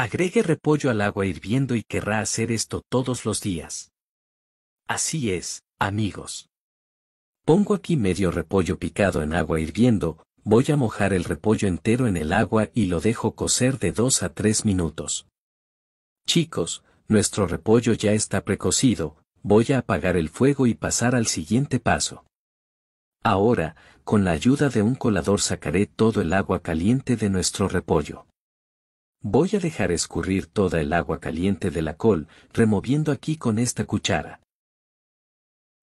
Agregue repollo al agua hirviendo y querrá hacer esto todos los días. Así es, amigos. Pongo aquí medio repollo picado en agua hirviendo, voy a mojar el repollo entero en el agua y lo dejo cocer de 2 a 3 minutos. Chicos, nuestro repollo ya está precocido, voy a apagar el fuego y pasar al siguiente paso. Ahora, con la ayuda de un colador sacaré todo el agua caliente de nuestro repollo. Voy a dejar escurrir toda el agua caliente de la col, removiendo aquí con esta cuchara.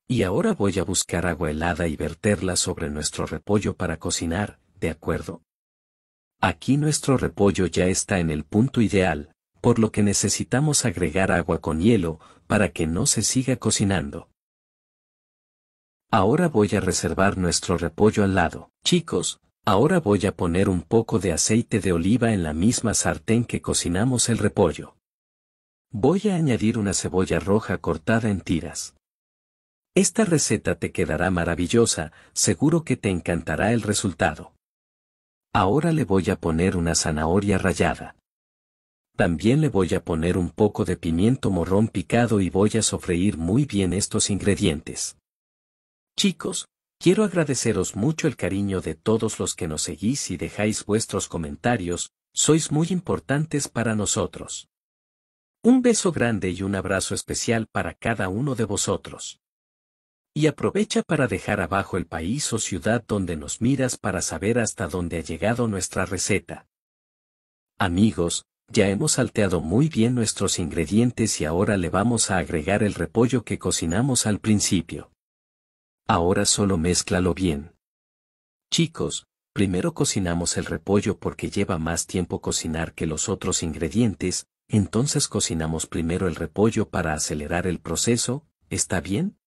Y ahora voy a buscar agua helada y verterla sobre nuestro repollo para cocinar, ¿de acuerdo? Aquí nuestro repollo ya está en el punto ideal, por lo que necesitamos agregar agua con hielo para que no se siga cocinando. Ahora voy a reservar nuestro repollo al lado. Chicos, Ahora voy a poner un poco de aceite de oliva en la misma sartén que cocinamos el repollo. Voy a añadir una cebolla roja cortada en tiras. Esta receta te quedará maravillosa, seguro que te encantará el resultado. Ahora le voy a poner una zanahoria rallada. También le voy a poner un poco de pimiento morrón picado y voy a sofreír muy bien estos ingredientes. Chicos, Quiero agradeceros mucho el cariño de todos los que nos seguís y dejáis vuestros comentarios, sois muy importantes para nosotros. Un beso grande y un abrazo especial para cada uno de vosotros. Y aprovecha para dejar abajo el país o ciudad donde nos miras para saber hasta dónde ha llegado nuestra receta. Amigos, ya hemos salteado muy bien nuestros ingredientes y ahora le vamos a agregar el repollo que cocinamos al principio. Ahora solo mezclalo bien. Chicos, primero cocinamos el repollo porque lleva más tiempo cocinar que los otros ingredientes, entonces cocinamos primero el repollo para acelerar el proceso, ¿está bien?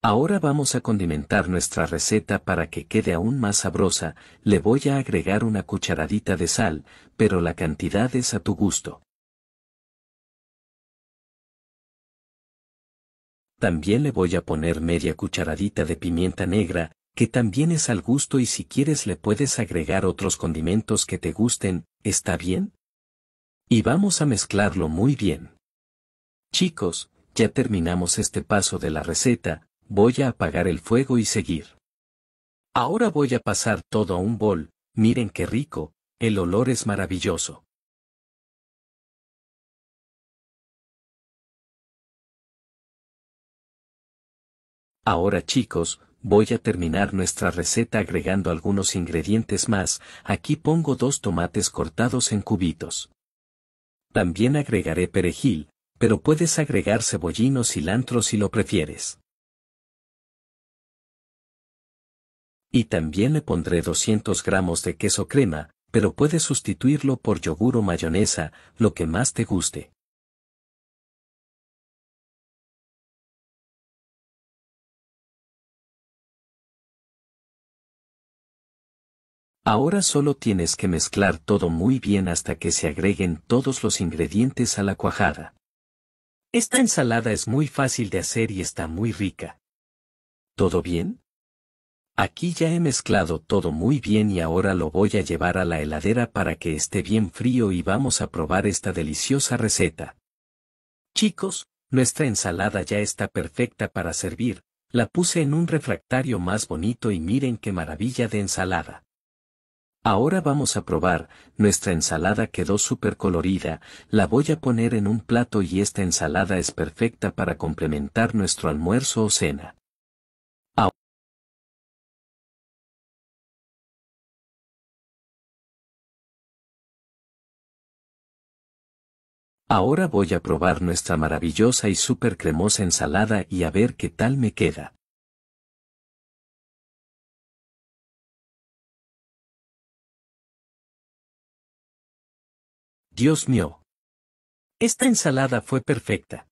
Ahora vamos a condimentar nuestra receta para que quede aún más sabrosa, le voy a agregar una cucharadita de sal, pero la cantidad es a tu gusto. También le voy a poner media cucharadita de pimienta negra, que también es al gusto y si quieres le puedes agregar otros condimentos que te gusten, ¿está bien? Y vamos a mezclarlo muy bien. Chicos, ya terminamos este paso de la receta, voy a apagar el fuego y seguir. Ahora voy a pasar todo a un bol, miren qué rico, el olor es maravilloso. Ahora chicos, voy a terminar nuestra receta agregando algunos ingredientes más, aquí pongo dos tomates cortados en cubitos. También agregaré perejil, pero puedes agregar cebollino o cilantro si lo prefieres. Y también le pondré 200 gramos de queso crema, pero puedes sustituirlo por yogur o mayonesa, lo que más te guste. Ahora solo tienes que mezclar todo muy bien hasta que se agreguen todos los ingredientes a la cuajada. Esta ensalada es muy fácil de hacer y está muy rica. ¿Todo bien? Aquí ya he mezclado todo muy bien y ahora lo voy a llevar a la heladera para que esté bien frío y vamos a probar esta deliciosa receta. Chicos, nuestra ensalada ya está perfecta para servir, la puse en un refractario más bonito y miren qué maravilla de ensalada. Ahora vamos a probar, nuestra ensalada quedó súper colorida, la voy a poner en un plato y esta ensalada es perfecta para complementar nuestro almuerzo o cena. Ahora voy a probar nuestra maravillosa y súper cremosa ensalada y a ver qué tal me queda. Dios mío. Esta ensalada fue perfecta.